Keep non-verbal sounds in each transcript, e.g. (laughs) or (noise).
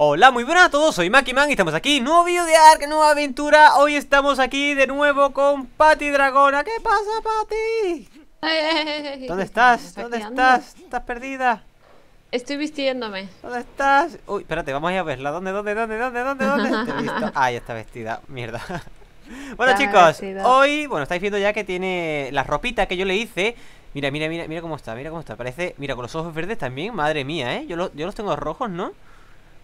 Hola, muy buenas a todos, soy Makiman y estamos aquí, nuevo video de Ark, nueva aventura Hoy estamos aquí de nuevo con Patty Dragona ¿Qué pasa, Patty? ¿Dónde estás? ¿Dónde estás? ¿Estás perdida? Estoy vistiéndome ¿Dónde estás? Uy, espérate, vamos a ir a verla ¿Dónde, dónde, dónde, dónde, dónde, dónde? (laughs) ¿Te Ah, ya está vestida, mierda (laughs) Bueno chicos, hoy, bueno, estáis viendo ya que tiene la ropita que yo le hice Mira, mira, mira, mira cómo está, mira cómo está Parece, mira, con los ojos verdes también, madre mía, ¿eh? Yo, yo los tengo rojos, ¿no?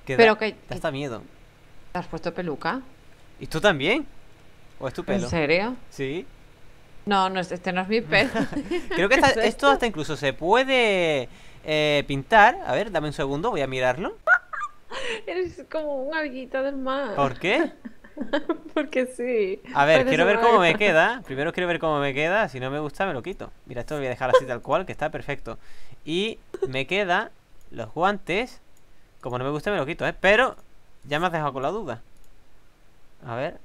Pero que... Da miedo. ¿Te has puesto peluca? ¿Y tú también? ¿O es tu pelo? ¿En serio? Sí. No, no, este no es mi (laughs) pelo. Creo que (laughs) esto? hasta incluso se puede eh, pintar. A ver, dame un segundo, voy a mirarlo. (laughs) Eres como un alguito del mar. ¿Por qué? Porque sí. A ver, quiero ver cómo me queda. Primero quiero ver cómo me queda. Si no me gusta, me lo quito. Mira, esto lo voy a dejar así tal cual, que está perfecto. Y me queda los guantes. Como no me gusta me lo quito, ¿eh? Pero ya me has dejado con la duda. A ver,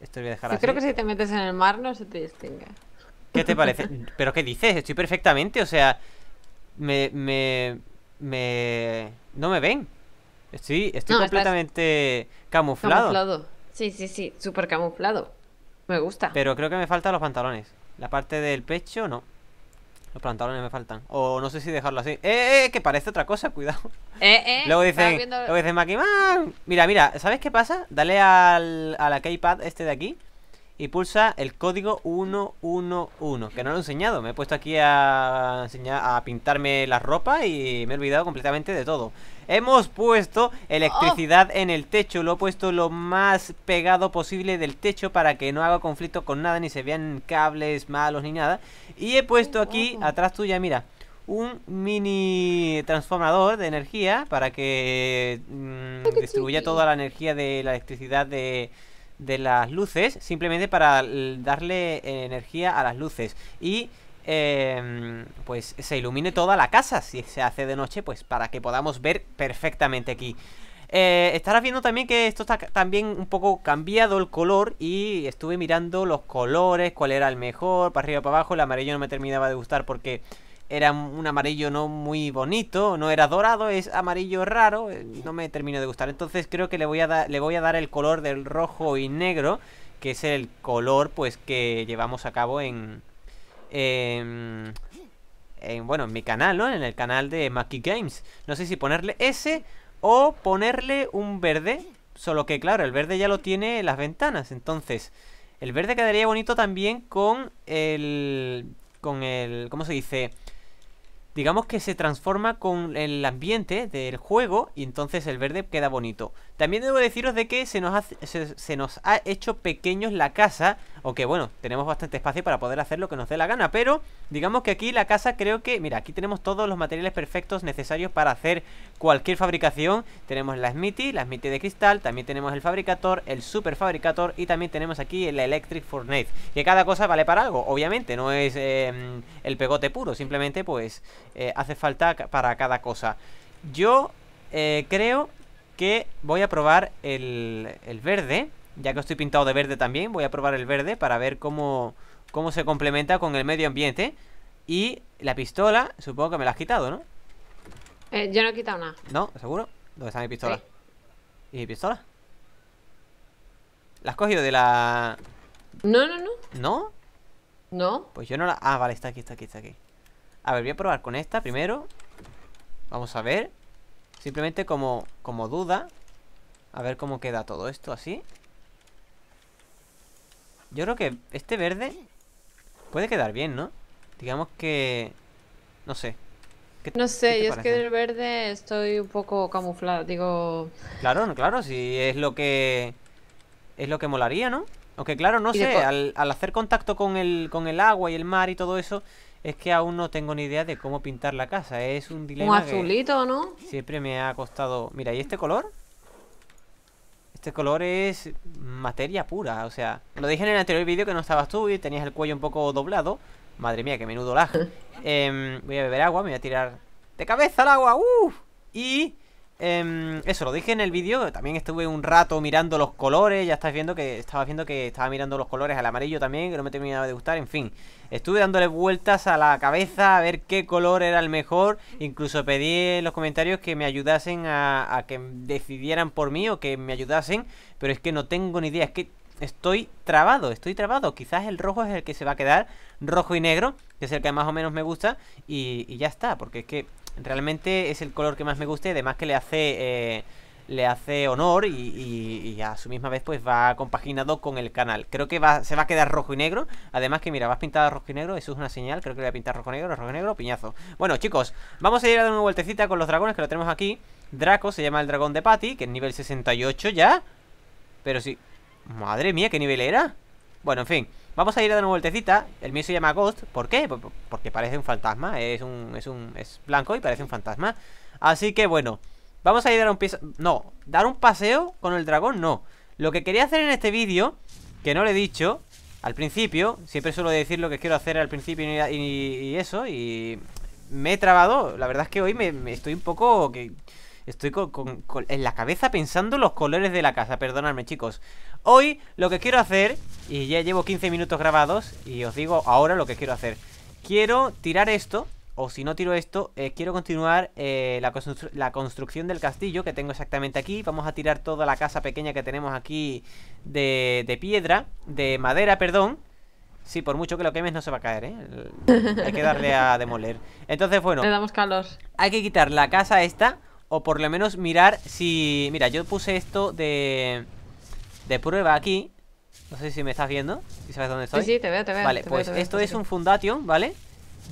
esto lo voy a dejar Yo creo que si te metes en el mar no se te distingue. ¿Qué te parece? (laughs) ¿Pero qué dices? Estoy perfectamente, o sea... Me... me... me... No me ven. Estoy, estoy completamente camuflado. Camuflado. Sí, sí, sí. Súper camuflado. Me gusta. Pero creo que me faltan los pantalones. La parte del pecho, no. Los pantalones me faltan. O no sé si dejarlo así. ¡Eh, eh! eh que parece otra cosa, (laughs) cuidado. ¡Eh, eh! Luego dicen, luego dicen Maki Mira, mira, ¿sabes qué pasa? Dale al, a la keypad este de aquí y pulsa el código 111, que no lo he enseñado. Me he puesto aquí a, a pintarme la ropa y me he olvidado completamente de todo. Hemos puesto electricidad ah. en el techo, lo he puesto lo más pegado posible del techo para que no haga conflicto con nada, ni se vean cables malos ni nada. Y he puesto oh, aquí, atrás tuya, mira, un mini transformador de energía para que mm, distribuya toda la energía de la electricidad de de las luces, simplemente para darle eh, energía a las luces. Y em, pues se ilumine toda la casa, si se hace de noche, pues para que podamos ver perfectamente aquí. Eh, estarás viendo también que esto está también un poco cambiado el color y estuve mirando los colores, cuál era el mejor, para arriba, para abajo, el amarillo no me terminaba de gustar porque era un amarillo no muy bonito, no era dorado, es amarillo raro, eh, no me termino de gustar. Entonces creo que le voy a, le voy a dar el color del rojo y negro, que es el color pues que llevamos a cabo en... en, bueno, en mi canal, ¿no? En el canal de Maki Games. No sé si ponerle ese o ponerle un verde. Solo que, claro, el verde ya lo tiene en las ventanas. Entonces, el verde quedaría bonito también con el... Con el... ¿Cómo se dice? digamos que se transforma con el ambiente del juego y entonces el verde queda bonito. También debo deciros de que se nos, ha, se, nos ha hecho pequeños la casa, Aunque bueno, tenemos bastante espacio para poder hacer lo que nos dé la gana, pero digamos que aquí la casa creo que, mira, aquí tenemos todos los materiales perfectos necesarios para hacer cualquier fabricación. Tenemos la Smithy, la Smithy de cristal, también tenemos el fabricator, el super fabricator y también tenemos aquí el Electric Furnace, que cada cosa vale para algo, obviamente, no es em, el pegote puro, simplemente pues eh, hace falta para cada cosa. Yo eh, creo que voy a probar el, verde. Ya que estoy pintado de verde también, voy a probar el verde para ver cómo, cómo se complementa con el medio ambiente. Y la pistola, supongo que me la has quitado, ¿no? Eh, yo no he quitado nada. ¿No? ¿Seguro? ¿Dónde está mi pistola? ¿Y mi pistola? ¿La has cogido de la...? No, no, no. ¿No? No. Pues yo no la... Ah, vale, está aquí, está aquí, está aquí. A ver, voy a probar con esta primero. Vamos a ver. Simplemente como, como duda. A ver cómo queda todo esto así. Yo creo que este verde puede quedar bien, ¿no? Digamos que... No sé. no sé, yo es que el verde estoy un poco camuflado, digo... Claro, claro, si es lo que... Es lo que molaría, ¿no? Aunque claro, no sé, al, al, hacer contacto con el, con el agua y el mar y todo eso, es que aún no tengo ni idea de cómo pintar la casa. Es un dilema. Un azulito, ¿no? Siempre me ha costado. Mira, ¿y este color? Este color es materia pura. O sea, lo dije en el anterior vídeo que no estabas tú y tenías el cuello un poco doblado. Madre mía, qué menudo laja. (laughs) Em, voy a beber agua, me voy a tirar de cabeza al agua. ¡Uf! ¡uh! Y Em, eso, lo dije en el vídeo, también estuve un rato mirando los colores, ya estáis viendo que estaba viendo que estaba mirando los colores al amarillo también, que no me terminaba de gustar, en fin. Estuve dándole vueltas a la cabeza a ver qué color era el mejor, incluso pedí en los comentarios que me ayudasen a que decidieran por mí o que me ayudasen, pero es que no tengo ni idea, es que estoy trabado, estoy trabado. Quizás el rojo es el que se va a quedar, rojo y negro, que es el que más o menos me gusta, y, ya está, porque es que realmente es el color que más me gusta y además que le hace... Eh, le hace honor y, a su misma vez pues va compaginado con el canal. Creo que va, se va a quedar rojo y negro. Además que mira, vas pintado rojo y negro, eso es una señal. Creo que le voy a pintar rojo y negro, rojo y negro, piñazo. Bueno chicos, vamos a ir a dar una vueltecita con los dragones que lo tenemos aquí. Draco se llama el dragón de Patty, que es nivel 68 ya. Pero sí, Madre mía, ¿qué nivel era? Bueno, en fin, vamos a ir a dar una vueltecita El mío se llama Ghost, ¿por qué? Porque parece un fantasma, es un, es un es blanco y parece un fantasma Así que bueno, vamos a ir a dar un piso No, dar un paseo con el dragón, no Lo que quería hacer en este vídeo, que no lo he dicho Al principio, siempre suelo decir lo que quiero hacer al principio y, eso Y me he trabado, la verdad es que hoy me, estoy un poco... que Estoy con, en la cabeza pensando los colores de la casa, perdonadme chicos. Hoy lo que quiero hacer, y ya llevo 15 minutos grabados, y os digo ahora lo que quiero hacer. Quiero tirar esto, o si no tiro esto, eh, quiero continuar eh, la, construcción del castillo que tengo exactamente aquí. Vamos a tirar toda la casa pequeña que tenemos aquí de, piedra, de madera, perdón. Sí, por mucho que lo quemes no se va a caer, ¿eh? Hay que darle a demoler. Entonces, bueno... Le damos Hay que quitar la casa esta o por lo menos mirar si... Mira, yo puse esto de... De prueba aquí. No sé si me estás viendo. Si sabes dónde estoy. Sí, sí, te veo, te veo. Vale, pues esto es un Fundation, ¿vale?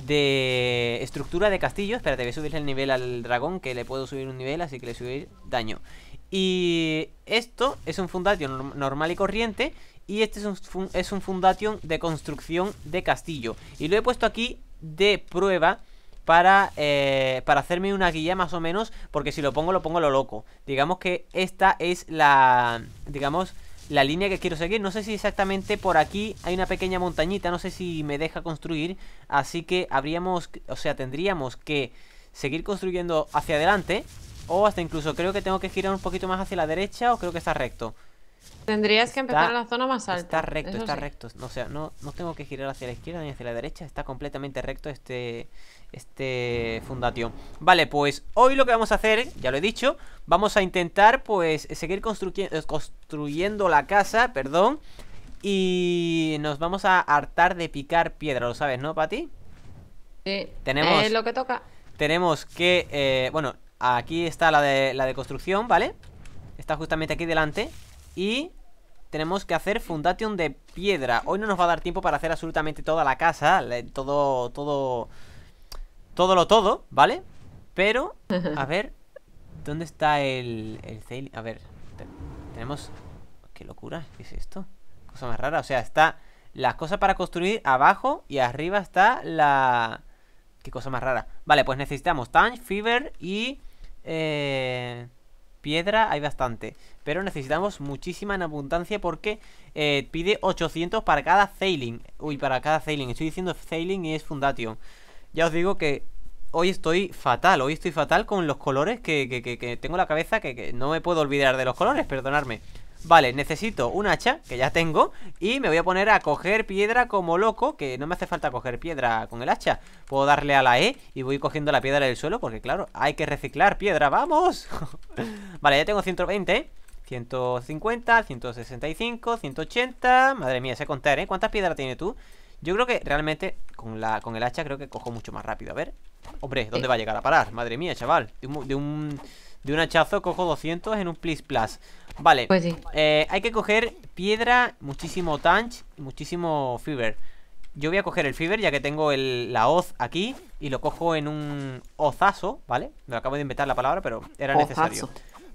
De estructura de castillo. Espérate, voy a subirle el nivel al dragón, que le puedo subir un nivel, así que le subir daño. Y esto es un Fundation normal y corriente. Y este es un, es un Fundation de construcción de castillo. Y lo he puesto aquí de prueba para, eh, para hacerme una guía más o menos, porque si lo pongo, lo pongo lo loco. Digamos que esta es la, digamos, la línea que quiero seguir. No sé si exactamente por aquí hay una pequeña montañita, no sé si me deja construir. Así que habríamos, o sea, tendríamos que seguir construyendo hacia adelante. O hasta incluso creo que tengo que girar un poquito más hacia la derecha o creo que está recto. Tendrías que empezar en la zona más alta. Está recto, está recto. O sea, no, no tengo que girar hacia la izquierda ni hacia la derecha. Está completamente recto este, este fundación Vale, pues hoy lo que vamos a hacer, ya lo he dicho Vamos a intentar, pues, seguir eh, construyendo la casa, perdón Y nos vamos a hartar de picar piedra, ¿lo sabes, no, Pati? Sí, eh, tenemos, es lo que toca Tenemos que, eh, bueno, aquí está la de, la de construcción, ¿vale? Está justamente aquí delante Y tenemos que hacer fundación de piedra Hoy no nos va a dar tiempo para hacer absolutamente toda la casa Todo, todo todo lo todo, ¿vale? Pero, (laughs) a ver, ¿dónde está el, el sailing? A ver, tenemos... ¡Qué locura! ¿Qué es esto? Cosa más rara, o sea, está las cosas para construir abajo y arriba está la... ¡Qué cosa más rara! Vale, pues necesitamos Tang, fever y... Eh, piedra hay bastante Pero necesitamos muchísima en abundancia porque eh, pide 800 para cada sailing Uy, para cada sailing estoy diciendo sailing y es fundation ya os digo que hoy estoy fatal, hoy estoy fatal con los colores que, que, que, tengo la cabeza, que, no me puedo olvidar de los colores, perdonadme. Vale, necesito un hacha, que ya tengo, y me voy a poner a coger piedra como loco, que no me hace falta coger piedra con el hacha. Puedo darle a la E y voy cogiendo la piedra del suelo, porque claro, hay que reciclar piedra, ¡vamos! (laughs) vale, ya tengo 120, 150, 165, 180... Madre mía, sé contar, ¿eh? ¿Cuántas piedras tiene tú? Yo creo que realmente con, la, con el hacha creo que cojo mucho más rápido. A ver. Hombre, ¿dónde va a llegar a parar? Madre mía, chaval. De un, de un, hachazo cojo 200 en un plis plus. Vale. Pues eh, hay que coger piedra, muchísimo tanch, muchísimo fever. Yo voy a coger el fever ya que tengo el, la hoz aquí y lo cojo en un ozazo, ¿vale? Me acabo de inventar la palabra, pero era necesario.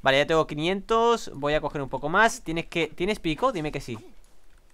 Vale, ya tengo 500, voy a coger un poco más. ¿Tienes, que, ¿Tienes pico? Dime que sí.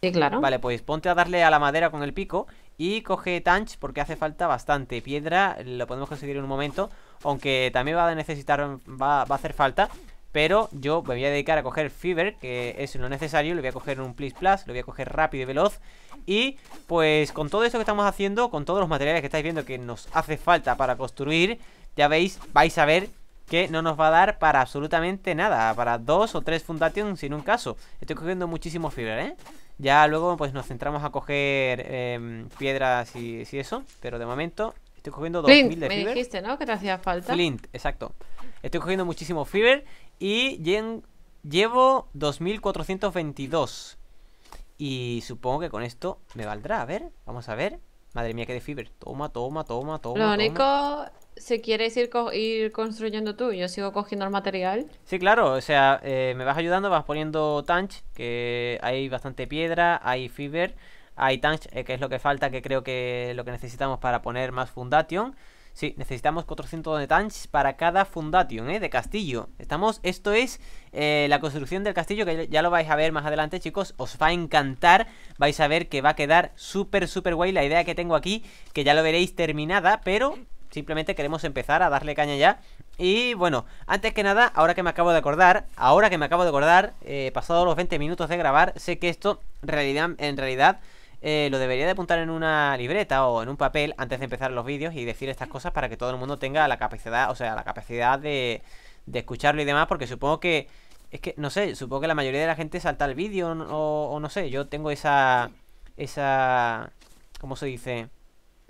Sí, claro. Vale, pues ponte a darle a la madera con el pico y coge tanch porque hace falta bastante piedra, lo podemos conseguir en un momento, aunque también va a necesitar, va, a hacer falta. Pero yo me voy a dedicar a coger Fever, que es lo necesario, Le voy a coger un Please Plus, lo voy a coger rápido y veloz. Y pues con todo eso que estamos haciendo, con todos los materiales que estáis viendo que nos hace falta para construir, ya veis, vais a ver que no nos va a dar para absolutamente nada, para dos o tres Fundations sin un caso. Estoy cogiendo muchísimo fibra, ¿eh? Ya luego pues nos centramos a coger em, piedras y, eso, pero de momento estoy cogiendo 2000 de me dijiste, ¿no? Que te hacía falta. Flint, exacto. Estoy cogiendo muchísimo fiber y llevo 2422. Y supongo que con esto me valdrá. A ver, vamos a ver. Madre mía, qué de fiber. Toma, toma, toma, toma. Lo único si quieres ir, ir construyendo tú, yo sigo cogiendo el material. Sí, claro, o sea, eh, me vas ayudando, vas poniendo tanch, que hay bastante piedra, hay fiber, hay tanch, eh, que es lo que falta, que creo que lo que necesitamos para poner más fundation. Sí, necesitamos 400 de tanch para cada fundation, ¿eh? De castillo. Estamos, esto es eh, la construcción del castillo, que ya lo vais a ver más adelante, chicos. Os va a encantar. Vais a ver que va a quedar súper, súper guay la idea que tengo aquí, que ya lo veréis terminada, pero simplemente queremos empezar a darle caña ya. Y bueno, antes que nada, ahora que me acabo de acordar, ahora que me acabo de acordar, eh, los 20 minutos de grabar, sé que esto realidad, en realidad eh, lo debería de apuntar en una libreta o en un papel antes de empezar los vídeos y decir estas cosas para que todo el mundo tenga la capacidad, o sea, la capacidad de, de escucharlo y demás, porque supongo que... Es que, no sé, supongo que la mayoría de la gente salta el vídeo o, o no sé, yo tengo esa... Esa... ¿Cómo se dice?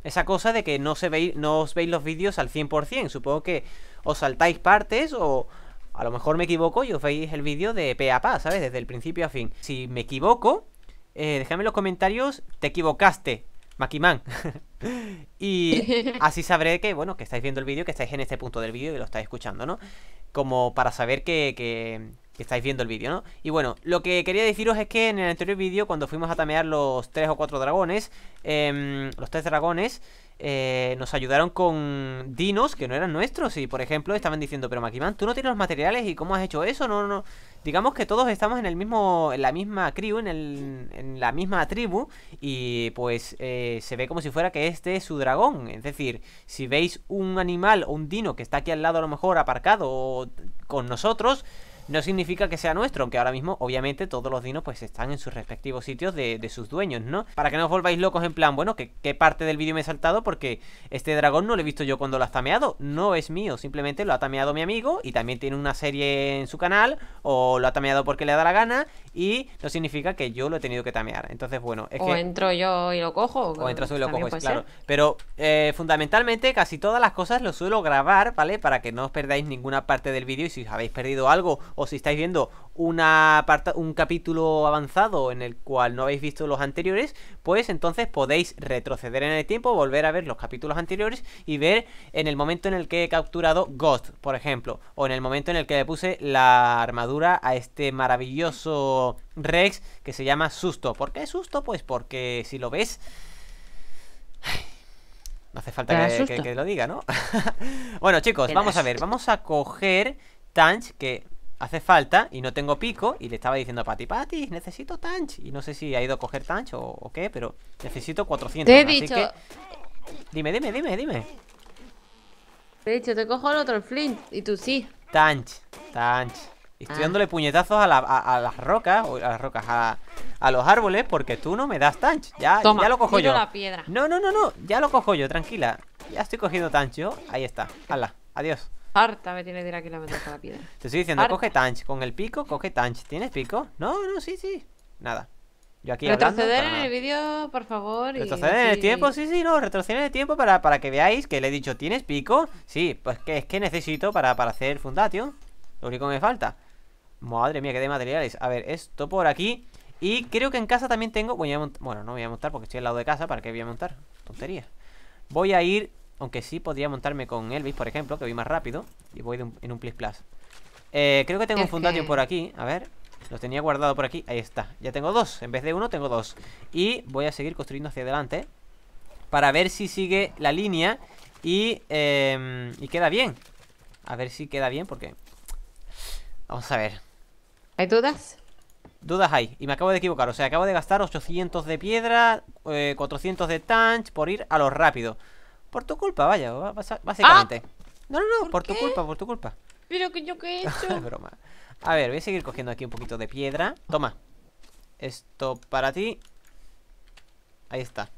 Esa cosa de que no, se veis, no os veis los vídeos al 100%. Supongo que os saltáis partes o a lo mejor me equivoco y os veis el vídeo de pe a pa, ¿sabes? Desde el principio a fin. Si me equivoco, eh, déjame en los comentarios, te equivocaste, Makiman. (laughs) y (laughs) así sabré que, bueno, que estáis viendo el vídeo, que estáis en este punto del vídeo y lo estáis escuchando, ¿no? Como para saber que que estáis viendo el vídeo, ¿no? Y bueno, lo que quería deciros es que en el anterior vídeo, cuando fuimos a tamear los tres o cuatro dragones, em, los tres dragones, eh, nos ayudaron con dinos que no eran nuestros y, por ejemplo, estaban diciendo, pero Makiman, tú no tienes los materiales y cómo has hecho eso, no, no. Digamos que todos estamos en el mismo, en la misma crew, en, el, en la misma tribu y pues eh, se ve como si fuera que este es su dragón. Es decir, si veis un animal o un dino que está aquí al lado a lo mejor aparcado con nosotros, no significa que sea nuestro, aunque ahora mismo, obviamente, todos los dinos pues están en sus respectivos sitios de, de sus dueños, ¿no? Para que no os volváis locos en plan, bueno, que qué parte del vídeo me he saltado? Porque este dragón no lo he visto yo cuando lo has tameado, no es mío, simplemente lo ha tameado mi amigo y también tiene una serie en su canal, o lo ha tameado porque le da la gana, y no significa que yo lo he tenido que tamear. Entonces, bueno, es o entro yo y lo cojo. O entro yo y lo cojo, es, claro. Pero eh, fundamentalmente casi todas las cosas lo suelo grabar, ¿vale? Para que no os perdáis ninguna parte del vídeo y si os habéis perdido algo o si estáis viendo un capítulo avanzado en el cual no habéis visto los anteriores, pues entonces podéis retroceder en el tiempo, volver a ver los capítulos anteriores y ver en el momento en el que he capturado Ghost, por ejemplo, o en el momento en el que le puse la armadura a este maravilloso Rex que se llama Susto. ¿Por qué Susto? Pues porque si lo ves... No hace falta que, lo diga, ¿no? (laughs) bueno, chicos, vamos a ver. Vamos a coger Tanch, que hace falta y no tengo pico y le estaba diciendo a Pati, Pati, necesito tanch. Y no sé si ha ido a coger tanch o, qué, pero necesito 400. Te he así dicho... Que... Dime, dime, dime, dime. Te he dicho, te cojo el otro, flint, y tú sí. Tanch, tanch. Y estoy ah. dándole puñetazos a, las rocas, o a las rocas, a, los árboles, porque tú no me das tanch. Ya, lo cojo yo. La piedra. No, no, no, no, ya lo cojo yo, tranquila. Ya estoy cogiendo Yo, Ahí está, hala, adiós. Harta me tiene de ir aquí la con la piedra. Te estoy diciendo, coge tanch. Con el pico, coge tanch. ¿Tienes pico? No, no, sí, sí. Nada. Yo aquí retroceder en el vídeo, por favor. Retroceder en el tiempo, sí, sí, no, retroceder en el tiempo para, para que veáis que le he dicho, ¿tienes pico? Sí, pues que es que necesito para, para hacer fundatio. Lo único que me falta. Madre mía, que de materiales. A ver, esto por aquí. Y creo que en casa también tengo... Voy bueno, no voy a montar porque estoy al lado de casa. ¿Para qué voy a montar? Tontería. Voy a ir aunque sí podría montarme con Elvis, por ejemplo, que voy más rápido. Y voy en un plis plus. Eh, creo que tengo un fundatio por aquí. A ver. Lo tenía guardado por aquí. Ahí está. Ya tengo dos. En vez de uno, tengo dos. Y voy a seguir construyendo hacia adelante. Para ver si sigue la línea. Y, em, y queda bien. A ver si queda bien, porque... Vamos a ver. ¿Hay dudas? Dudas hay, y me acabo de equivocar, o sea, acabo de gastar 800 de piedra, 400 eh, de tanch por ir a lo rápido. Por tu culpa, vaya, básicamente. Ah, no, no, no, por, tu culpa, por tu culpa. Pero que yo qué he (laughs) hecho. Broma. A ver, voy a seguir cogiendo aquí un poquito de piedra. Toma. Esto para ti. Ahí está.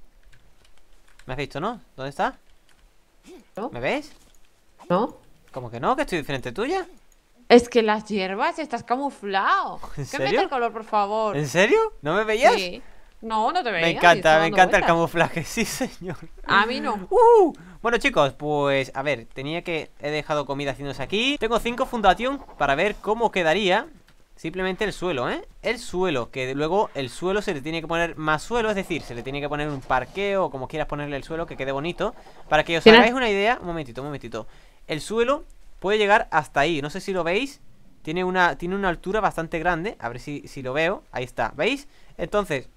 ¿Me has visto, no? ¿Dónde está? ¿Me ves? No. ¿Cómo que no? ¿Que estoy diferente tuya? Es que las hierbas estás camuflado. (laughs) ¿En serio? Cámbiate el color, por favor. ¿En serio? ¿No me veías? No, no te veía. Me encanta, me encanta el camuflaje, (laughs) sí, señor. A mí no. Uh, bueno, chicos, pues a ver, tenía que. He dejado comida haciéndose aquí. Tengo cinco fundación para ver cómo quedaría. Simplemente el suelo, ¿eh? El suelo, que luego el suelo se le tiene que poner más suelo, es decir, se le tiene que poner un parqueo, O como quieras ponerle el suelo, que quede bonito. Para que os hagáis una idea, un momentito, un momentito. El suelo puede llegar hasta ahí, no sé si lo veis, tiene una, tiene una altura bastante grande, a ver si, si lo veo, ahí está, ¿veis? Entonces,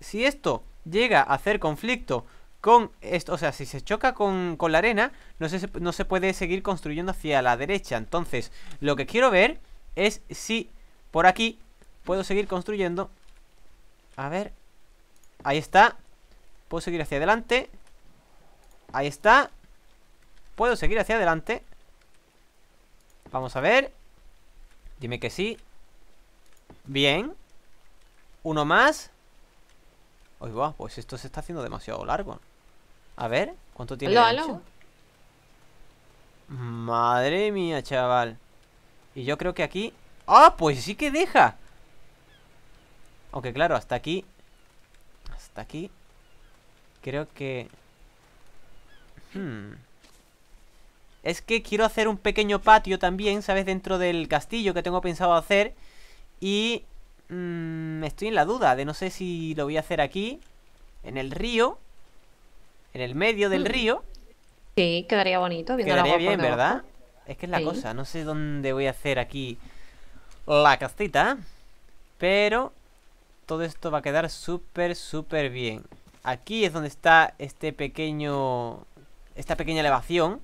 si esto llega a hacer conflicto con esto, o sea, si se choca con, la arena, no no se puede seguir construyendo hacia la derecha. Entonces, lo que quiero ver es si por aquí puedo seguir construyendo. A ver. Ahí está. Puedo seguir hacia adelante. Ahí está. Puedo seguir hacia adelante. Vamos a ver. Dime que sí. Bien. Uno más va, pues esto se está haciendo demasiado largo. A ver, ¿cuánto tiene? Aló, Madre mía, chaval. Y yo creo que aquí... ¡Ah, pues sí que deja! Aunque claro, hasta aquí... Hasta aquí... Creo que... Hmm. Es que quiero hacer un pequeño patio también, ¿sabes? Dentro del castillo que tengo pensado hacer. Y Mm, estoy en la duda de no sé si lo voy a hacer aquí, en el río, en el medio del mm. río. Sí, quedaría bonito. quedaría bien, ¿verdad? Es que es la cosa, no sé dónde voy a hacer aquí la casita pero todo esto va a quedar súper, súper bien. Aquí es donde está este pequeño... Esta pequeña elevación.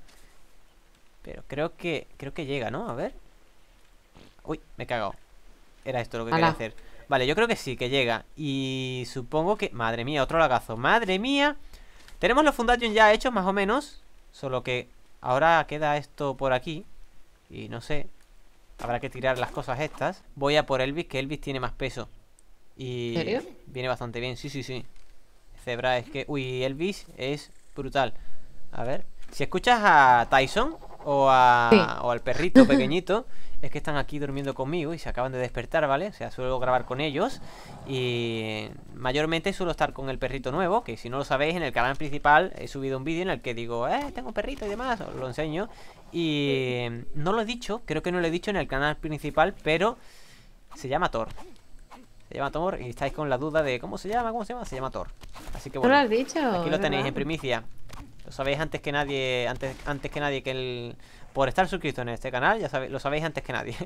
Pero creo que... Creo que llega, ¿no? A ver. Uy, me he cagado. Era esto lo que quería hacer. Vale, yo creo que sí, que llega. Y supongo que... Madre mía, otro lagazo. Madre mía. Tenemos los Fundations ya hechos, más o menos. Solo que ahora queda esto por aquí. Y no sé. Habrá que tirar las cosas estas. Voy a por Elvis, que Elvis tiene más peso. Y ¿En serio? viene bastante bien. Sí, sí, sí. Zebra es que... Uy, Elvis es brutal. A ver. Si escuchas a Tyson, o, al perrito (laughs) pequeñito es que están aquí durmiendo conmigo y se acaban de despertar, ¿vale? O sea, suelo grabar con ellos y mayormente suelo estar con el perrito nuevo, que si no lo sabéis, en el canal principal he subido un vídeo en el que digo, eh, tengo perrito y demás, os lo enseño. Y no lo he dicho, creo que no lo he dicho en el canal principal, pero se llama Thor. Se llama Thor y estáis con la duda de cómo se llama, cómo se llama, se llama Thor. Así que bueno, lo has dicho? aquí lo tenéis en primicia. Lo sabéis antes que nadie, antes, antes que nadie que el... Por estar suscrito en este canal, ya sabéis, lo sabéis antes que nadie.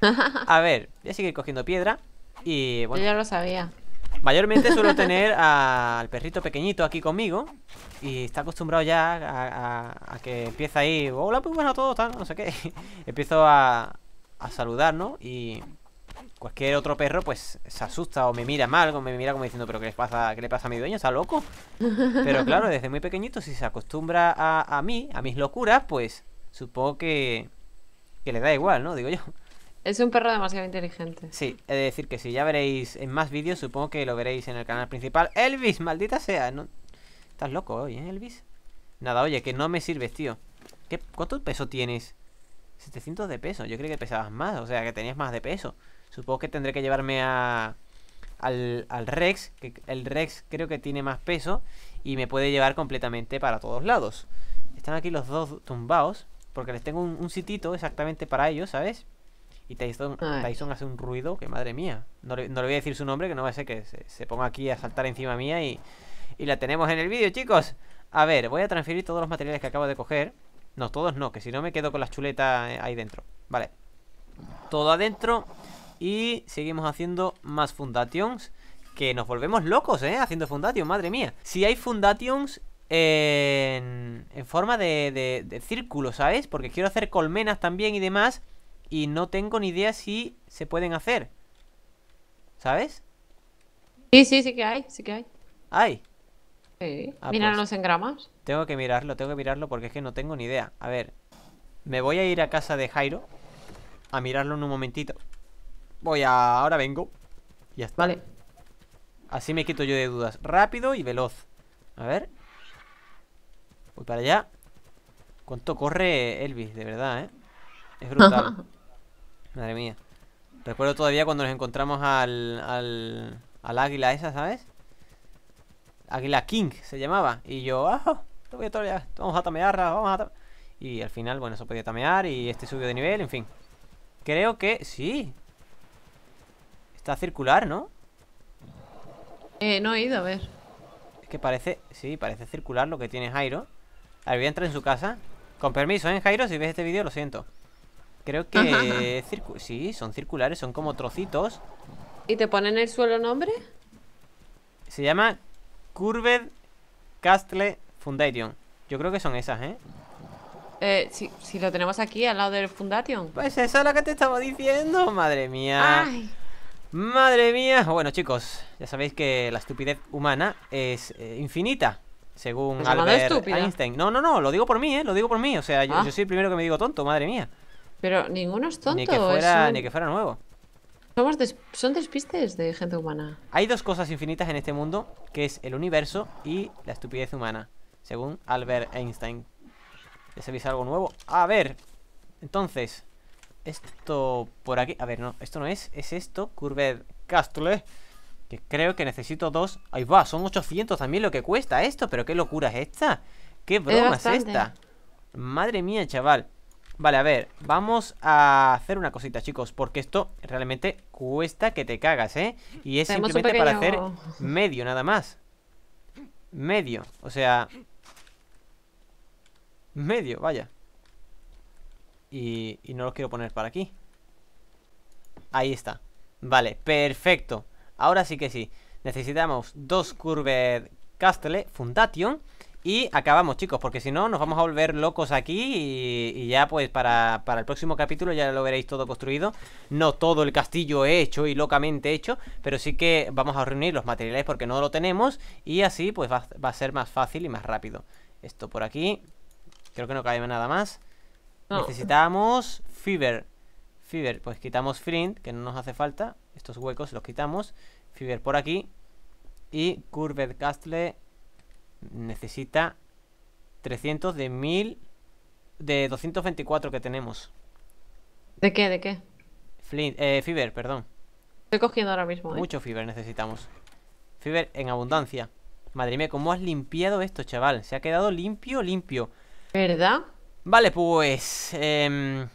(laughs) a ver, voy a seguir cogiendo piedra. Y bueno. Yo ya lo sabía. Mayormente suelo (laughs) tener al perrito pequeñito aquí conmigo. Y está acostumbrado ya a, que empieza ahí. Hola, pues bueno a todos, tal, no sé qué. (laughs) Empiezo a, a ¿no? y Cualquier otro perro, pues, se asusta o me mira mal, o me mira como diciendo, pero ¿qué le pasa, qué le pasa a mi dueño? ¿Está loco? (laughs) Pero claro, desde muy pequeñito, si se acostumbra a, mí, a mis locuras, pues supongo que, que le da igual, ¿no? Digo yo. Es un perro demasiado inteligente. Sí, es decir que si ya veréis en más vídeos, supongo que lo veréis en el canal principal. Elvis, maldita sea. No... Estás loco hoy, ¿eh, Elvis? Nada, oye, que no me sirves, tío. ¿Qué... ¿Cuánto peso tienes? 700 de peso. Yo creo que pesabas más, o sea, que tenías más de peso. Supongo que tendré que llevarme a, al, Rex, que el Rex creo que tiene más peso y me puede llevar completamente para todos lados. Están aquí los dos tumbados, porque les tengo un, sitito exactamente para ellos, ¿sabes? Y Tyson, hace un ruido que madre mía. No le, voy a decir su nombre, que no va a ser que se, ponga aquí a saltar encima mía y, y la tenemos en el vídeo, chicos. A ver, voy a transferir todos los materiales que acabo de coger. No, todos no, que si no me quedo con las chuletas eh, ahí dentro. Vale. Todo adentro. Y seguimos haciendo más fundations. Que nos volvemos locos, ¿eh? Haciendo fundations, madre mía. Si hay fundations en, forma de, de, círculo, ¿sabes? Porque quiero hacer colmenas también y demás. Y no tengo ni idea si se pueden hacer. ¿Sabes? Sí, sí, sí que hay, sí que hay. ¿Hay? Sí. Ah, pues. en gramas. Tengo que mirarlo, tengo que mirarlo porque es que no tengo ni idea. A ver, me voy a ir a casa de Jairo a mirarlo en un momentito. Voy a... Ahora vengo. Ya está. Vale. Así me quito yo de dudas. Rápido y veloz. A ver. Voy para allá. ¿Cuánto corre Elvis? De verdad, ¿eh? Es brutal. (laughs) Madre mía. Recuerdo todavía cuando nos encontramos al, al, al águila esa, ¿sabes? Águila King se llamaba. Y yo, ah, oh, a vamos a tamearla, vamos a Y al final, bueno, se podía tamear y este subió de nivel, en fin. Creo que sí. Está circular, ¿no? Eh, no he ido a ver. Es que parece... Sí, parece circular lo que tiene Jairo. A ver, voy a entrar en su casa. Con permiso, ¿eh, Jairo? Si ves este vídeo, lo siento. Creo que... Sí, son circulares, son como trocitos. ¿Y te ponen el suelo nombre? Se llama Curved Castle Foundation. Yo creo que son esas, ¿eh? Eh, si, si, lo tenemos aquí, al lado del Fundation. Pues eso es lo que te estamos diciendo, madre mía. Ay. Madre mía, bueno chicos, ya sabéis que la estupidez humana es eh, infinita, según Albert Einstein. No, no, no, lo digo por mí, ¿eh? Lo digo por mí, o sea, yo, ah. soy el primero que me digo tonto, madre mía. Pero ninguno es tonto. Ni que fuera, nuevo. Somos Son despistes de gente humana. Hay dos cosas infinitas en este mundo, que es el universo y la estupidez humana, según Albert Einstein. ¿Ya sabéis algo nuevo? A ver, entonces, esto por aquí. A ver, no, esto no es. Es esto, Curved Castle. Que creo que necesito dos. Ahí va, son 800 también lo que cuesta esto. Pero qué locura es esta. Qué broma es, esta. Madre mía, chaval. Vale, a ver, vamos a hacer una cosita, chicos, porque esto realmente cuesta que te cagas, ¿eh? Y es simplemente para hacer medio, nada más. Medio, o sea... Medio, vaya y, no los quiero poner para aquí. Ahí está. Vale, perfecto. Ahora sí que sí. Necesitamos dos Curved Castle eh, Fundation. Y acabamos, chicos, porque si no nos vamos a volver locos aquí y, ya pues para, el próximo capítulo ya lo veréis todo construido. No todo el castillo hecho y locamente hecho, pero sí que vamos a reunir los materiales porque no lo tenemos y así pues va, va a ser más fácil y más rápido. Esto por aquí, creo que no cabe nada más. Necesitamos fiber fiber pues quitamos Flint, que no nos hace falta. Estos huecos los quitamos. fiber por aquí. Y Curved Castle necesita 300 de 1000 de 224 que tenemos. ¿De qué? ¿De qué? Flint, eh, perdón. Estoy cogiendo ahora mismo. ¿eh? Mucho fiber necesitamos. fiber en abundancia. Madre mía, ¿cómo has limpiado esto, chaval? Se ha quedado limpio, limpio. ¿Verdad? Vale, pues... Em,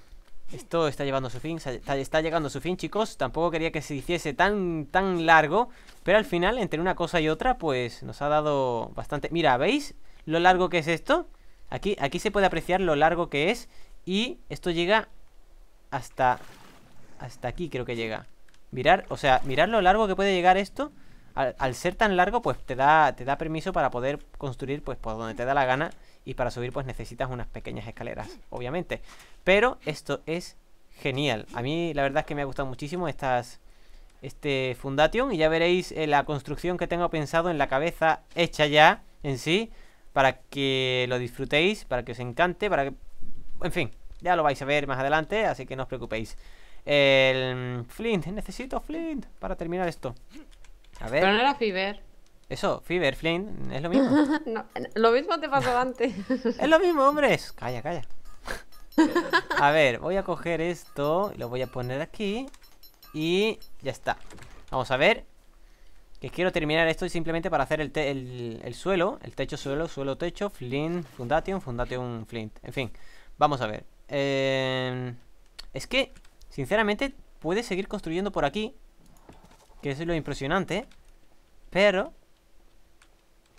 esto está llevando su fin, está, llegando a su fin, chicos. Tampoco quería que se hiciese tan, tan largo. Pero al final, entre una cosa y otra, pues nos ha dado bastante... Mira, ¿veis lo largo que es esto? Aquí, aquí se puede apreciar lo largo que es. Y esto llega hasta... Hasta aquí creo que llega. Mirar, o sea, mirar lo largo que puede llegar esto. Al, ser tan largo, pues te da, te da permiso para poder construir pues por donde te da la gana y para subir pues necesitas unas pequeñas escaleras, obviamente. Pero esto es genial. A mí la verdad es que me ha gustado muchísimo estas este fundación y ya veréis eh, la construcción que tengo pensado en la cabeza hecha ya en sí para que lo disfrutéis, para que os encante, para En fin, ya lo vais a ver más adelante, así que no os preocupéis. El mm, Flint, necesito Flint para terminar esto. A ver. Pero no era Fiber. Eso, Fever, Flint, es lo mismo. (laughs) lo mismo te pasó antes. (laughs) es lo mismo, hombres. Calla, calla. (laughs) A ver, voy a coger esto lo voy a poner aquí. Y ya está. Vamos a ver. Que quiero terminar esto simplemente para hacer el, el, suelo, el techo, suelo, suelo, techo, flint, fundation, fundation, flint. En fin, vamos a ver. Eh, es que, sinceramente, puedes seguir construyendo por aquí, que eso es lo impresionante. Pero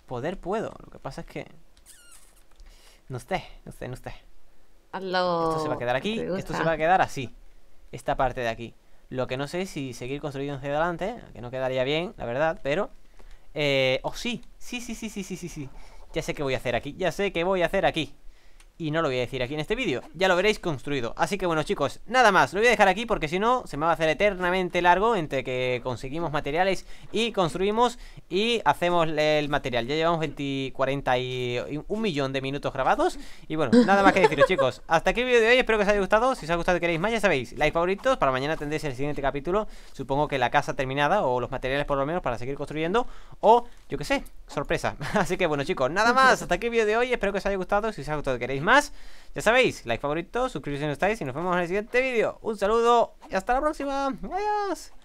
Poder puedo. Lo que pasa es que... No esté, no esté, no esté Esto se va a quedar aquí, esto se va a quedar así. Esta parte de aquí. Lo que no sé es si seguir construyendo hacia adelante, que no quedaría bien, la verdad, pero... Eh, oh, sí, sí, sí, sí, sí, sí, sí, sí. Ya sé qué voy a hacer aquí, ya sé qué voy a hacer aquí y no lo voy a decir aquí en este vídeo, ya lo veréis construido. Así que bueno chicos, nada más, lo voy a dejar aquí porque si no se me va a hacer eternamente largo entre que conseguimos materiales y construimos y hacemos el material. Ya llevamos 20, 40 y un millón de minutos grabados y bueno, nada más que deciros (laughs) chicos. Hasta aquí el vídeo de hoy, espero que os haya gustado, si os ha gustado y queréis más ya sabéis, like favoritos, para mañana tendréis el siguiente capítulo, supongo que la casa terminada o los materiales por lo menos para seguir construyendo o yo qué sé, sorpresa. (laughs) Así que bueno chicos, nada más, hasta aquí el vídeo de hoy, espero que os haya gustado, si os ha gustado y queréis más. Ya sabéis, like favorito, suscribiros si no estáis y nos vemos en el siguiente vídeo. Un saludo y hasta la próxima. Adiós.